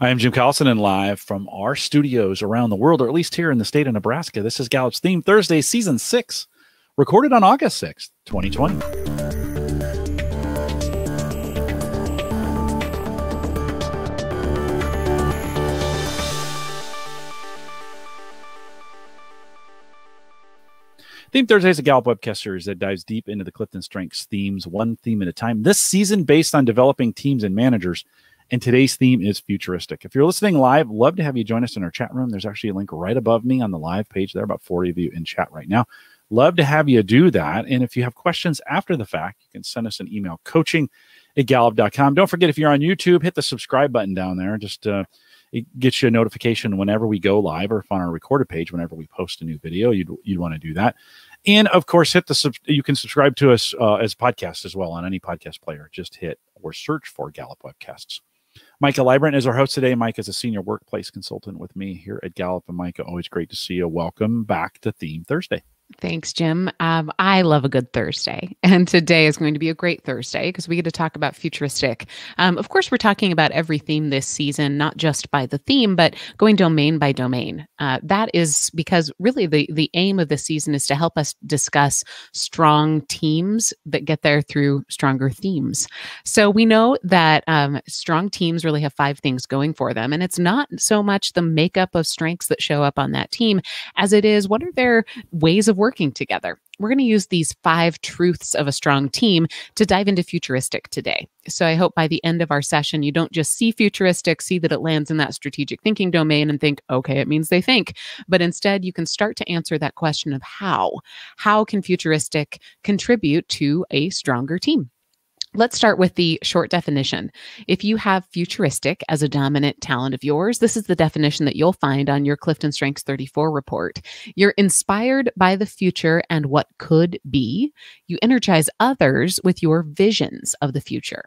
I am Jim Carlson, and live from our studios around the world, or at least here in the state of Nebraska. This is Gallup's Theme Thursday, Season 6, recorded on August 6th, 2020. Theme Thursday is a Gallup webcast series that dives deep into the Clifton Strengths themes, one theme at a time. This season, based on developing teams and managers and today's theme is futuristic. If you're listening live, love to have you join us in our chat room. There's actually a link right above me on the live page. There are about 40 of you in chat right now. Love to have you do that. And if you have questions after the fact, you can send us an email coaching at gallup.com. Don't forget, if you're on YouTube, hit the subscribe button down there. Just uh, it gets you a notification whenever we go live or if on our recorded page, whenever we post a new video, you'd, you'd want to do that. And of course, hit the sub- you can subscribe to us uh, as podcast as well on any podcast player. Just hit or search for Gallup webcasts. Micah Librant is our host today. Mike is a senior workplace consultant with me here at Gallup. And Micah, always great to see you. Welcome back to Theme Thursday. Thanks, Jim. Um, I love a good Thursday, and today is going to be a great Thursday because we get to talk about futuristic. Um, of course, we're talking about every theme this season, not just by the theme, but going domain by domain. Uh, that is because really the the aim of this season is to help us discuss strong teams that get there through stronger themes. So we know that um, strong teams really have five things going for them, and it's not so much the makeup of strengths that show up on that team as it is what are their ways of of working together. We're going to use these five truths of a strong team to dive into futuristic today. So I hope by the end of our session, you don't just see futuristic, see that it lands in that strategic thinking domain and think, okay, it means they think. But instead, you can start to answer that question of how. How can futuristic contribute to a stronger team? Let's start with the short definition. If you have futuristic as a dominant talent of yours, this is the definition that you'll find on your Clifton Strengths 34 report. You're inspired by the future and what could be. You energize others with your visions of the future.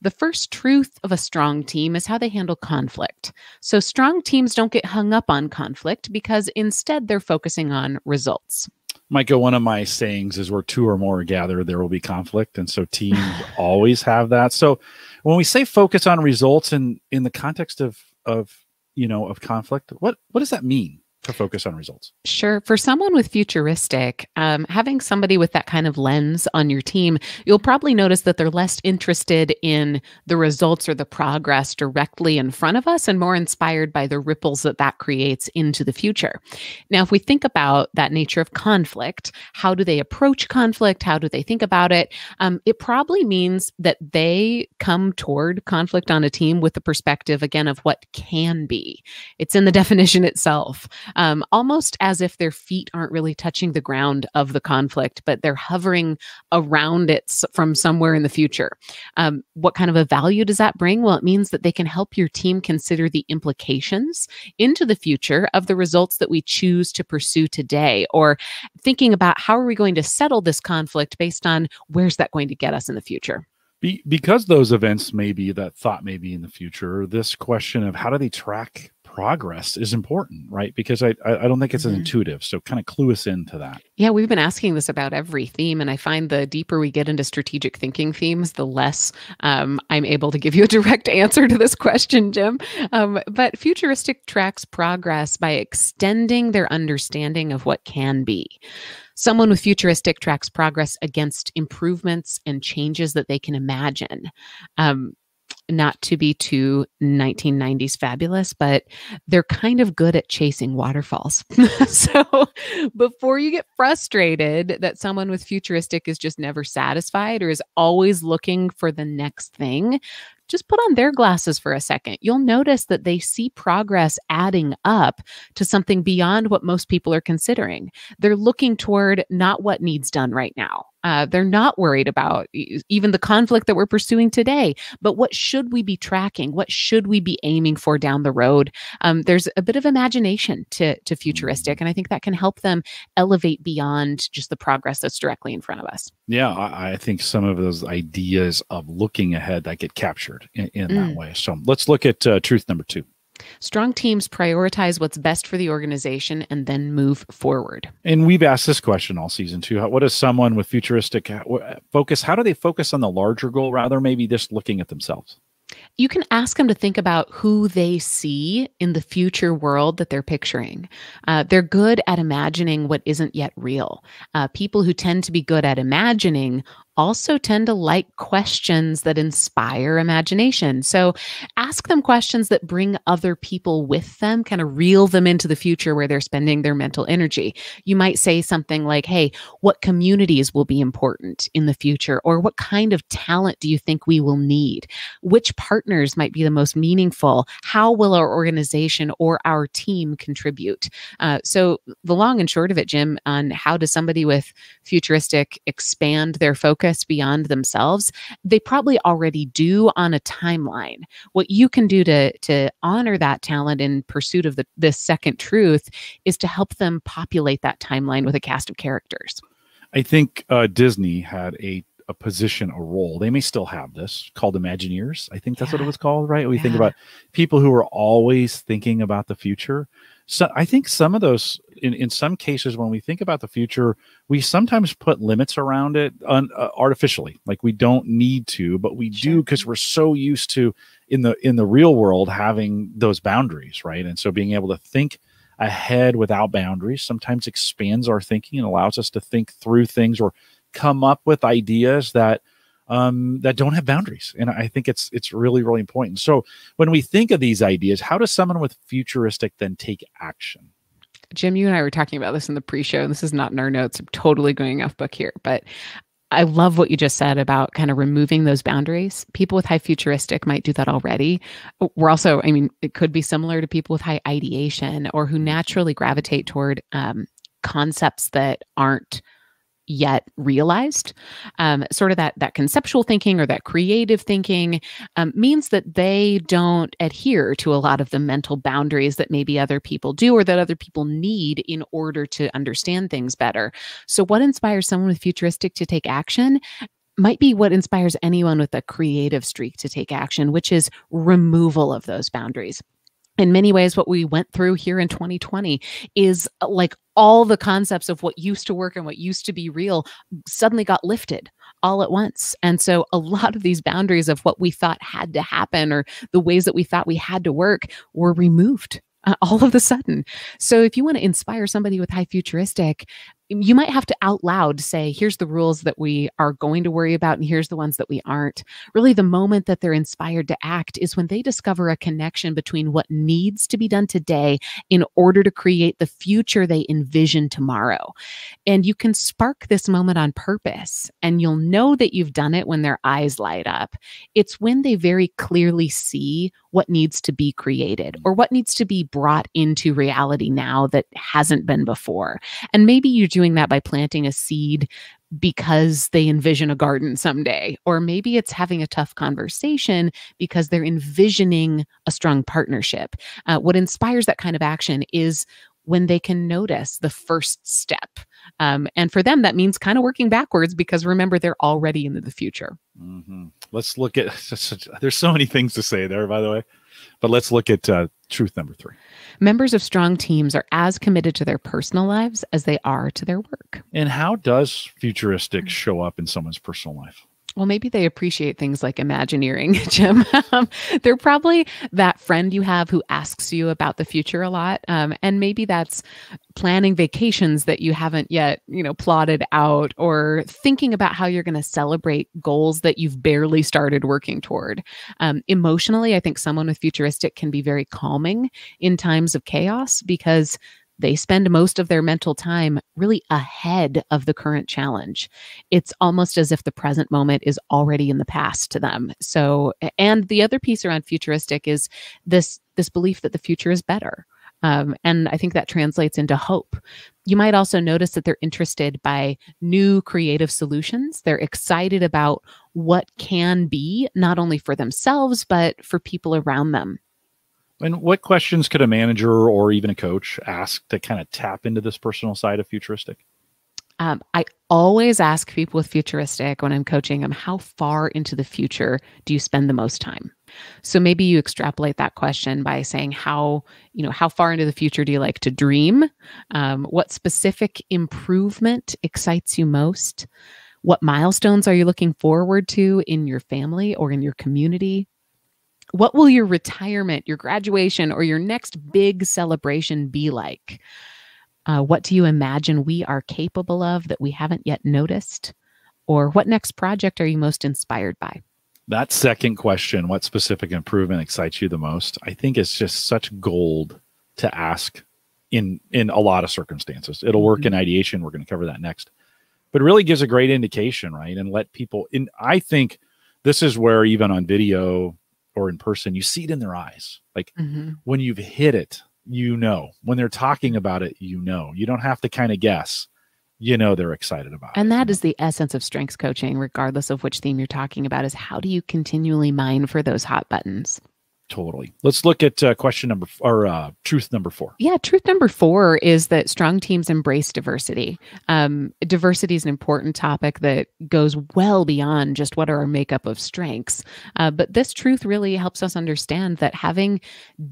The first truth of a strong team is how they handle conflict. So, strong teams don't get hung up on conflict because instead they're focusing on results. Michael, one of my sayings is where two or more gather, there will be conflict. And so teams always have that. So when we say focus on results in in the context of of you know of conflict, what what does that mean? to focus on results. Sure. For someone with futuristic, um, having somebody with that kind of lens on your team, you'll probably notice that they're less interested in the results or the progress directly in front of us and more inspired by the ripples that that creates into the future. Now, if we think about that nature of conflict, how do they approach conflict? How do they think about it? Um, it probably means that they come toward conflict on a team with the perspective, again, of what can be. It's in the definition itself um, almost as if their feet aren't really touching the ground of the conflict, but they're hovering around it from somewhere in the future. Um, what kind of a value does that bring? Well, it means that they can help your team consider the implications into the future of the results that we choose to pursue today, or thinking about how are we going to settle this conflict based on where's that going to get us in the future because those events may be that thought may be in the future this question of how do they track progress is important, right? Because I I don't think it's mm-hmm. intuitive. So kind of clue us into that. Yeah, we've been asking this about every theme, and I find the deeper we get into strategic thinking themes, the less um, I'm able to give you a direct answer to this question, Jim. Um, but futuristic tracks progress by extending their understanding of what can be. Someone with futuristic tracks progress against improvements and changes that they can imagine. Um, not to be too 1990s fabulous, but they're kind of good at chasing waterfalls. so before you get frustrated that someone with futuristic is just never satisfied or is always looking for the next thing, just put on their glasses for a second. You'll notice that they see progress adding up to something beyond what most people are considering. They're looking toward not what needs done right now. Uh, they're not worried about even the conflict that we're pursuing today, but what should we be tracking? What should we be aiming for down the road? Um, there's a bit of imagination to, to futuristic, and I think that can help them elevate beyond just the progress that's directly in front of us. Yeah, I, I think some of those ideas of looking ahead that get captured in, in mm. that way. So let's look at uh, truth number two. Strong teams prioritize what's best for the organization and then move forward. And we've asked this question all season too. What does someone with futuristic uh, focus, how do they focus on the larger goal rather maybe just looking at themselves? You can ask them to think about who they see in the future world that they're picturing. Uh, they're good at imagining what isn't yet real. Uh, people who tend to be good at imagining also tend to like questions that inspire imagination. So ask them questions that bring other people with them, kind of reel them into the future where they're spending their mental energy. You might say something like, Hey, what communities will be important in the future? Or what kind of talent do you think we will need? Which partners might be the most meaningful? How will our organization or our team contribute? Uh, so the long and short of it, Jim, on how does somebody with futuristic expand their focus? focus beyond themselves, they probably already do on a timeline. What you can do to, to honor that talent in pursuit of the, this second truth is to help them populate that timeline with a cast of characters. I think uh, Disney had a a position, a role. They may still have this called Imagineers. I think that's yeah. what it was called, right? We yeah. think about people who are always thinking about the future. So I think some of those, in, in some cases, when we think about the future, we sometimes put limits around it un, uh, artificially. Like we don't need to, but we do because we're so used to in the in the real world having those boundaries, right? And so being able to think ahead without boundaries sometimes expands our thinking and allows us to think through things or come up with ideas that um, that don't have boundaries. And I think it's it's really really important. So when we think of these ideas, how does someone with futuristic then take action? Jim, you and I were talking about this in the pre-show, and this is not in our notes. I'm totally going off book here, but I love what you just said about kind of removing those boundaries. People with high futuristic might do that already. We're also, I mean, it could be similar to people with high ideation or who mm-hmm. naturally gravitate toward um, concepts that aren't yet realized um, sort of that that conceptual thinking or that creative thinking um, means that they don't adhere to a lot of the mental boundaries that maybe other people do or that other people need in order to understand things better so what inspires someone with futuristic to take action might be what inspires anyone with a creative streak to take action which is removal of those boundaries in many ways, what we went through here in 2020 is uh, like all the concepts of what used to work and what used to be real suddenly got lifted all at once. And so a lot of these boundaries of what we thought had to happen or the ways that we thought we had to work were removed uh, all of a sudden. So if you want to inspire somebody with high futuristic, you might have to out loud say, here's the rules that we are going to worry about, and here's the ones that we aren't. Really, the moment that they're inspired to act is when they discover a connection between what needs to be done today in order to create the future they envision tomorrow. And you can spark this moment on purpose, and you'll know that you've done it when their eyes light up. It's when they very clearly see what needs to be created or what needs to be brought into reality now that hasn't been before. And maybe you do doing that by planting a seed because they envision a garden someday. Or maybe it's having a tough conversation because they're envisioning a strong partnership. Uh, what inspires that kind of action is when they can notice the first step. Um, and for them, that means kind of working backwards because remember, they're already into the future. Mm -hmm. Let's look at, there's so many things to say there, by the way. But let's look at uh, truth number three. Members of strong teams are as committed to their personal lives as they are to their work. And how does futuristic mm. show up in someone's personal life? Well, maybe they appreciate things like Imagineering, Jim. Um, they're probably that friend you have who asks you about the future a lot. Um, and maybe that's planning vacations that you haven't yet, you know, plotted out or thinking about how you're going to celebrate goals that you've barely started working toward. Um, emotionally, I think someone with futuristic can be very calming in times of chaos because they spend most of their mental time really ahead of the current challenge. It's almost as if the present moment is already in the past to them. So, and the other piece around futuristic is this this belief that the future is better. Um, and I think that translates into hope. You might also notice that they're interested by new creative solutions. They're excited about what can be, not only for themselves, but for people around them. And what questions could a manager or even a coach ask to kind of tap into this personal side of futuristic? Um, I always ask people with futuristic when I'm coaching them, how far into the future do you spend the most time? So maybe you extrapolate that question by saying how, you know, how far into the future do you like to dream? Um, what specific improvement excites you most? What milestones are you looking forward to in your family or in your community? What will your retirement, your graduation, or your next big celebration be like? Uh, what do you imagine we are capable of that we haven't yet noticed? Or what next project are you most inspired by? That second question, what specific improvement excites you the most? I think it's just such gold to ask in in a lot of circumstances. It'll work mm-hmm. in ideation. We're going to cover that next. But really gives a great indication, right? And let people in I think this is where even on video or in person, you see it in their eyes. Like mm-hmm. when you've hit it, you know. When they're talking about it, you know. You don't have to kind of guess. You know they're excited about and it, that is the essence of strengths coaching, regardless of which theme you're talking about, is how do you continually mine for those hot buttons? totally. Let's look at uh, question number or uh, truth number four. Yeah, truth number four is that strong teams embrace diversity. Um, diversity is an important topic that goes well beyond just what are our makeup of strengths. Uh, but this truth really helps us understand that having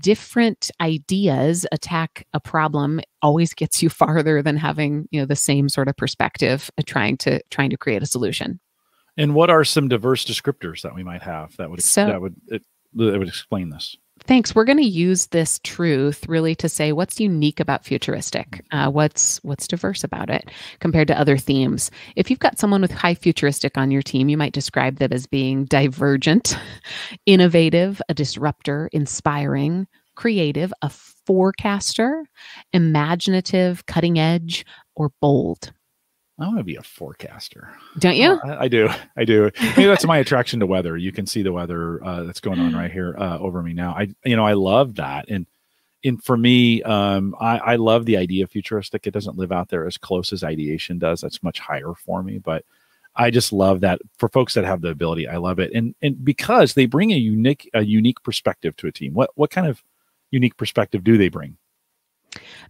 different ideas attack a problem always gets you farther than having you know the same sort of perspective uh, trying to trying to create a solution. And what are some diverse descriptors that we might have that would so, that would that would explain this. Thanks. We're going to use this truth really to say what's unique about futuristic, mm-hmm. uh, what's what's diverse about it compared to other themes. If you've got someone with high futuristic on your team, you might describe them as being divergent, innovative, a disruptor, inspiring, creative, a forecaster, imaginative, cutting edge, or bold. I want to be a forecaster. Don't you? Uh, I, I, do. I do. Maybe that's my attraction to weather. You can see the weather uh, that's going on right here uh, over me now. I, you know, I love that. And, and for me, um, I, I love the idea of futuristic. It doesn't live out there as close as ideation does. That's much higher for me, but I just love that for folks that have the ability. I love it. And, and because they bring a unique, a unique perspective to a team. What, what kind of unique perspective do they bring?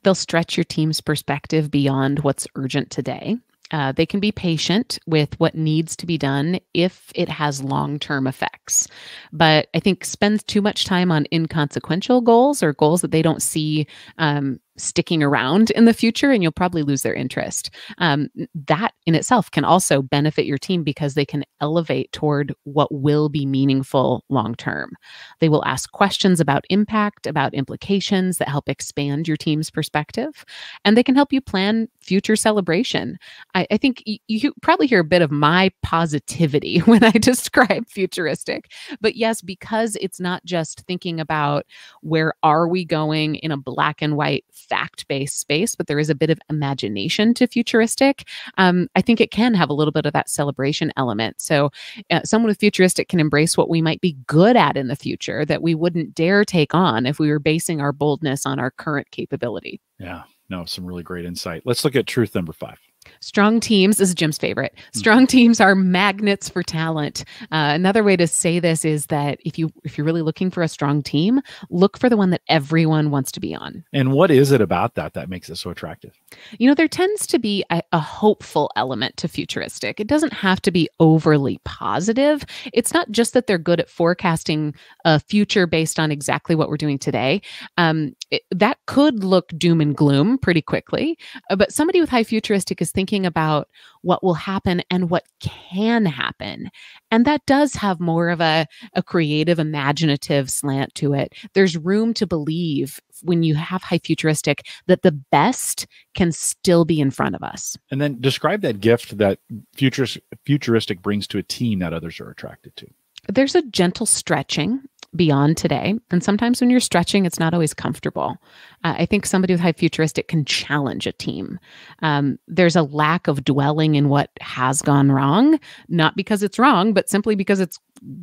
They'll stretch your team's perspective beyond what's urgent today. Uh, they can be patient with what needs to be done if it has long term effects. But I think spends too much time on inconsequential goals or goals that they don't see um, sticking around in the future and you'll probably lose their interest. Um, that in itself can also benefit your team because they can elevate toward what will be meaningful long term. They will ask questions about impact, about implications that help expand your team's perspective, and they can help you plan future celebration. I, I think you probably hear a bit of my positivity when I describe futuristic, but yes, because it's not just thinking about where are we going in a black and white fact based space, but there is a bit of imagination to futuristic. Um, I think it can have a little bit of that celebration element. So, uh, someone with futuristic can embrace what we might be good at in the future that we wouldn't dare take on if we were basing our boldness on our current capability. Yeah, no, some really great insight. Let's look at truth number five. Strong teams is Jim's favorite. Hmm. Strong teams are magnets for talent. Uh, another way to say this is that if you if you're really looking for a strong team, look for the one that everyone wants to be on. And what is it about that that makes it so attractive? You know, there tends to be a, a hopeful element to futuristic. It doesn't have to be overly positive. It's not just that they're good at forecasting a future based on exactly what we're doing today. Um, it, that could look doom and gloom pretty quickly, uh, but somebody with high futuristic is thinking thinking about what will happen and what can happen. And that does have more of a, a creative, imaginative slant to it. There's room to believe when you have high futuristic that the best can still be in front of us. And then describe that gift that futuristic brings to a team that others are attracted to. There's a gentle stretching beyond today. And sometimes when you're stretching, it's not always comfortable. Uh, I think somebody with high futuristic can challenge a team. Um, there's a lack of dwelling in what has gone wrong, not because it's wrong, but simply because it's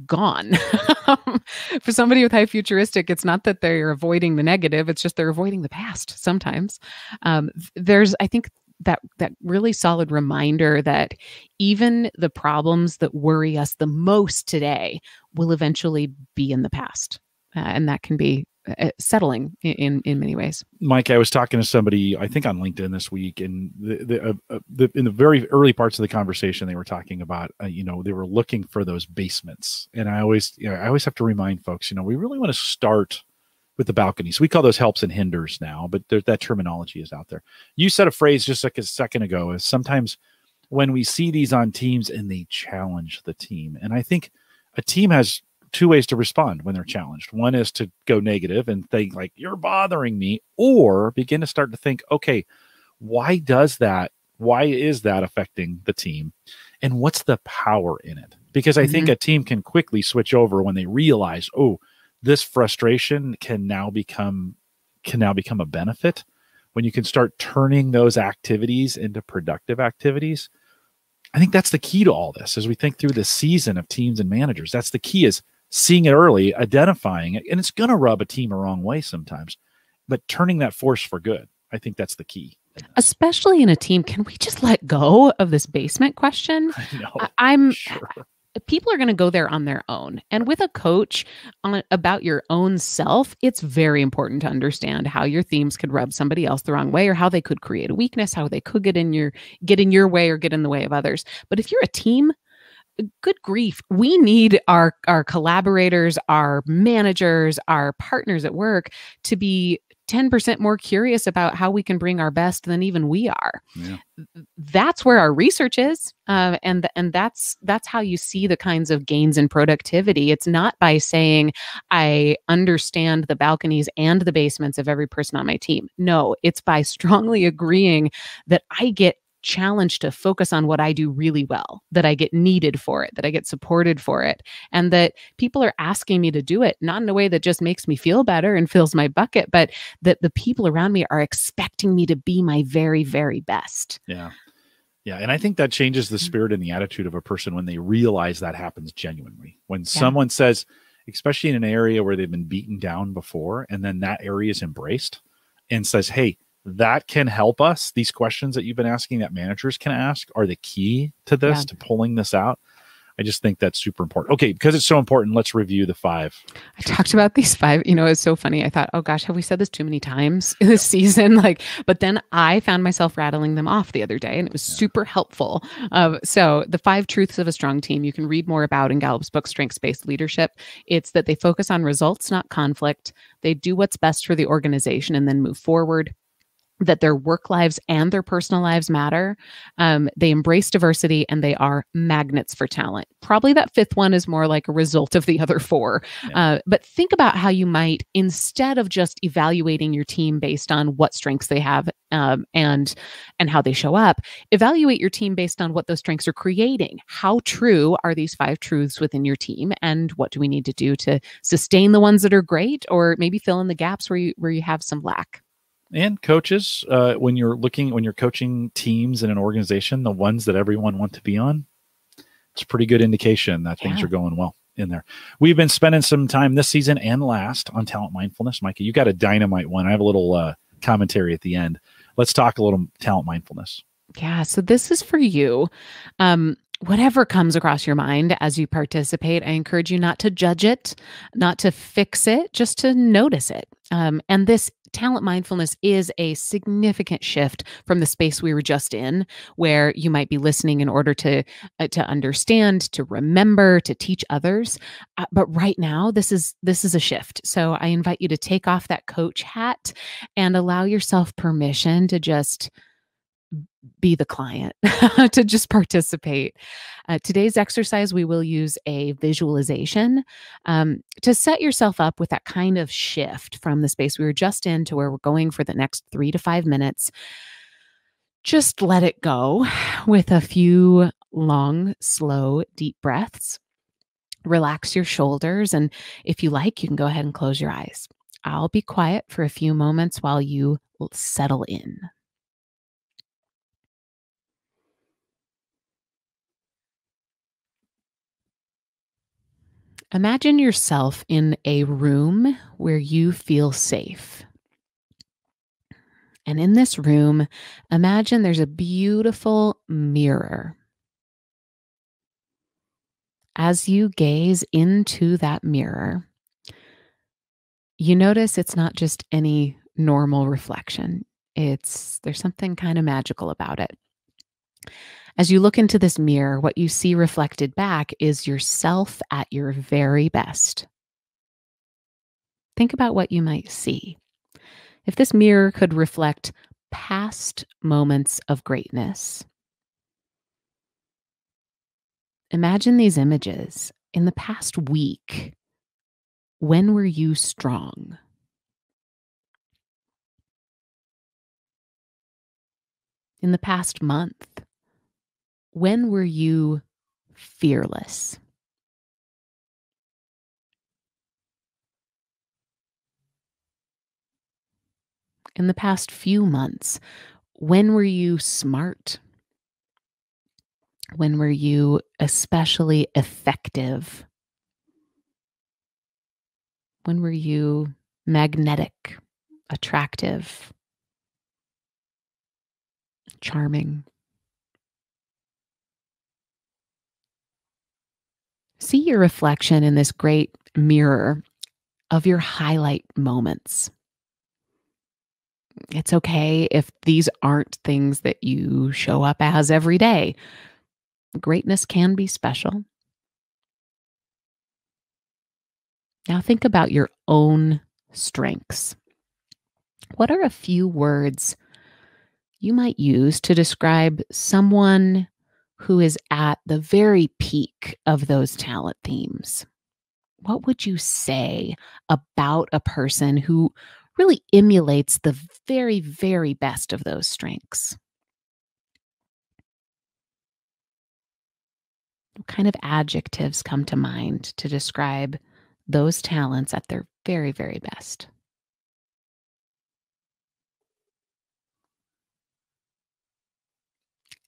gone. For somebody with high futuristic, it's not that they're avoiding the negative, it's just they're avoiding the past sometimes. Um, there's, I think, that that really solid reminder that even the problems that worry us the most today will eventually be in the past uh, and that can be uh, uh, settling in in many ways mike i was talking to somebody i think on linkedin this week and the, the, uh, uh the in the very early parts of the conversation they were talking about you know they were looking for those basements and i always you know i always have to remind folks you know we really want to start with the balconies. We call those helps and hinders now, but there, that terminology is out there. You said a phrase just like a second ago is sometimes when we see these on teams and they challenge the team. And I think a team has two ways to respond when they're challenged. One is to go negative and think like you're bothering me or begin to start to think, okay, why does that? Why is that affecting the team? And what's the power in it? Because I mm-hmm. think a team can quickly switch over when they realize, oh, this frustration can now become can now become a benefit when you can start turning those activities into productive activities i think that's the key to all this as we think through the season of teams and managers that's the key is seeing it early identifying it and it's going to rub a team a wrong way sometimes but turning that force for good i think that's the key especially in a team can we just let go of this basement question I am sure people are going to go there on their own. And with a coach on about your own self, it's very important to understand how your themes could rub somebody else the wrong way or how they could create a weakness, how they could get in your get in your way or get in the way of others. But if you're a team, uh, good grief we need our our collaborators our managers our partners at work to be 10% more curious about how we can bring our best than even we are. Yeah. That's where our research is. Uh, and and that's that's how you see the kinds of gains in productivity. It's not by saying I understand the balconies and the basements of every person on my team. No, it's by strongly agreeing that I get challenge to focus on what I do really well, that I get needed for it, that I get supported for it, and that people are asking me to do it, not in a way that just makes me feel better and fills my bucket, but that the people around me are expecting me to be my very, very best. Yeah. Yeah. And I think that changes the mm. spirit and the attitude of a person when they realize that happens genuinely. When yeah. someone says, especially in an area where they've been beaten down before, and then that area is embraced and says, Hey, that can help us. These questions that you've been asking that managers can ask are the key to this, yeah. to pulling this out. I just think that's super important. Okay, because it's so important, let's review the five. I talked about these five. You know, it's so funny. I thought, oh gosh, have we said this too many times this yeah. season? Like, but then I found myself rattling them off the other day, and it was yeah. super helpful. Um, so, the five truths of a strong team you can read more about in Gallup's book, Strengths Based Leadership. It's that they focus on results, not conflict. They do what's best for the organization and then move forward that their work lives and their personal lives matter. Um, they embrace diversity and they are magnets for talent. Probably that fifth one is more like a result of the other four. Yeah. Uh, but think about how you might, instead of just evaluating your team based on what strengths they have um, and and how they show up, evaluate your team based on what those strengths are creating. How true are these five truths within your team, and what do we need to do to sustain the ones that are great, or maybe fill in the gaps where you where you have some lack? and coaches uh, when you're looking when you're coaching teams in an organization the ones that everyone want to be on it's a pretty good indication that yeah. things are going well in there we've been spending some time this season and last on talent mindfulness micah you got a dynamite one i have a little uh, commentary at the end let's talk a little talent mindfulness yeah so this is for you um, whatever comes across your mind as you participate, I encourage you not to judge it, not to fix it, just to notice it. Um, and this talent mindfulness is a significant shift from the space we were just in where you might be listening in order to uh, to understand to remember to teach others uh, but right now this is this is a shift so i invite you to take off that coach hat and allow yourself permission to just be the client, to just participate. Uh, today's exercise, we will use a visualization um, to set yourself up with that kind of shift from the space we were just in to where we're going for the next three to five minutes. Just let it go with a few long, slow, deep breaths. Relax your shoulders. And if you like, you can go ahead and close your eyes. I'll be quiet for a few moments while you settle in. Imagine yourself in a room where you feel safe. And in this room, imagine there's a beautiful mirror. As you gaze into that mirror, you notice it's not just any normal reflection. It's there's something kind of magical about it. As you look into this mirror, what you see reflected back is yourself at your very best. Think about what you might see. If this mirror could reflect past moments of greatness, imagine these images. In the past week, when were you strong? In the past month, when were you fearless? In the past few months, when were you smart? When were you especially effective? When were you magnetic, attractive, charming? See your reflection in this great mirror of your highlight moments. It's okay if these aren't things that you show up as every day. Greatness can be special. Now, think about your own strengths. What are a few words you might use to describe someone who is at the very peak of those talent themes, what would you say about a person who really emulates the very, very best of those strengths? What kind of adjectives come to mind to describe those talents at their very, very best?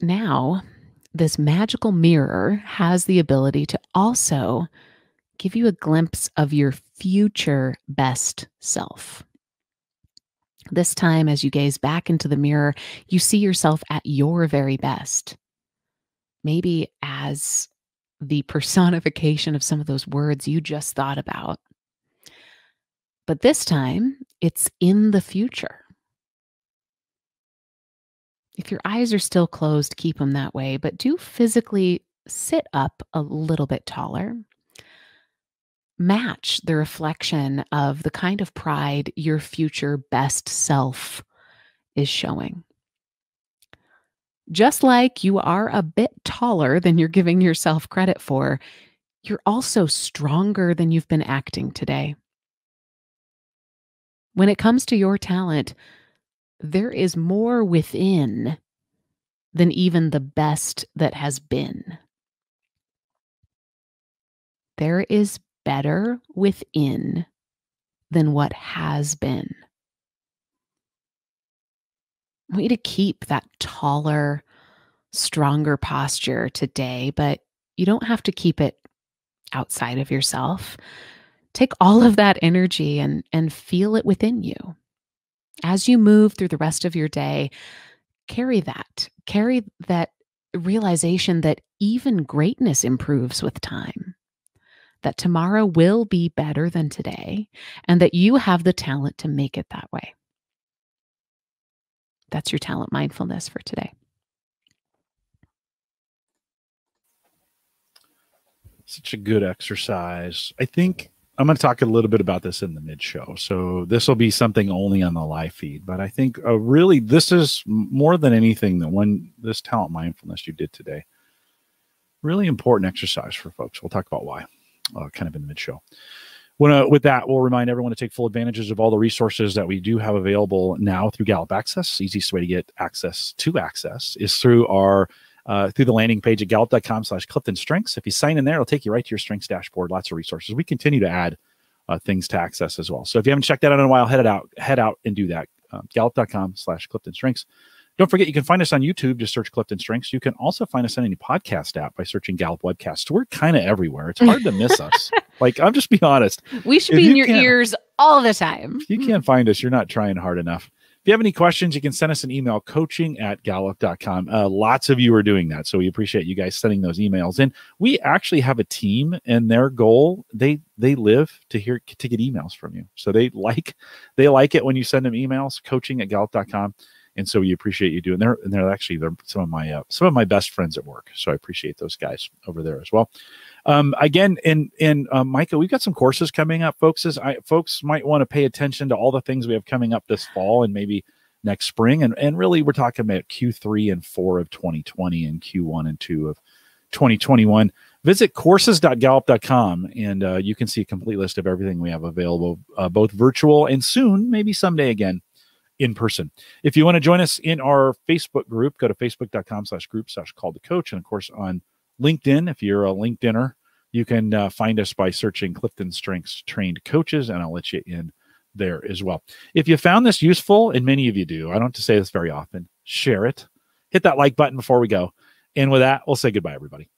Now, this magical mirror has the ability to also give you a glimpse of your future best self. This time, as you gaze back into the mirror, you see yourself at your very best. Maybe as the personification of some of those words you just thought about. But this time, it's in the future. If your eyes are still closed, keep them that way, but do physically sit up a little bit taller. Match the reflection of the kind of pride your future best self is showing. Just like you are a bit taller than you're giving yourself credit for, you're also stronger than you've been acting today. When it comes to your talent, there is more within than even the best that has been. There is better within than what has been. I want you to keep that taller, stronger posture today, but you don't have to keep it outside of yourself. Take all of that energy and, and feel it within you as you move through the rest of your day, carry that. Carry that realization that even greatness improves with time, that tomorrow will be better than today, and that you have the talent to make it that way. That's your talent mindfulness for today. Such a good exercise. I think I'm going to talk a little bit about this in the mid show. So this will be something only on the live feed. But I think uh, really this is more than anything that one this talent mindfulness you did today really important exercise for folks. We'll talk about why uh, kind of in the mid show. When, uh, with that, we'll remind everyone to take full advantages of all the resources that we do have available now through Gallup Access. Easiest way to get access to access is through our uh, through the landing page at gallup.com slash Clifton Strengths. If you sign in there, it'll take you right to your strengths dashboard. Lots of resources. We continue to add uh, things to access as well. So if you haven't checked that out in a while, head it out, head out and do that. Uh, um, gallup.com slash Clifton Strengths. Don't forget, you can find us on YouTube. Just search Clifton Strengths. You can also find us on any podcast app by searching Gallup Webcast. we're kind of everywhere. It's hard to miss us. Like, I'm just being honest. We should if be in you your ears all the time. you can't find us. You're not trying hard enough you have any questions, you can send us an email coaching at gallup.com. Uh, lots of you are doing that. So we appreciate you guys sending those emails. And we actually have a team and their goal, they, they live to hear, to get emails from you. So they like, they like it when you send them emails coaching at gallup.com. And so we appreciate you doing They're And they're actually, they're some of my, uh, some of my best friends at work. So I appreciate those guys over there as well. Um, again, and and uh, Micah, we've got some courses coming up, folks. Is I, folks might want to pay attention to all the things we have coming up this fall and maybe next spring. And and really, we're talking about Q3 and four of 2020 and Q1 and two of 2021. Visit courses.gallup.com and uh, you can see a complete list of everything we have available, uh, both virtual and soon, maybe someday again, in person. If you want to join us in our Facebook group, go to facebook.com slash group slash call to coach. And of course, on LinkedIn, if you're a LinkedIner, you can uh, find us by searching Clifton Strengths Trained Coaches, and I'll let you in there as well. If you found this useful, and many of you do, I don't have to say this very often, share it. Hit that like button before we go. And with that, we'll say goodbye, everybody.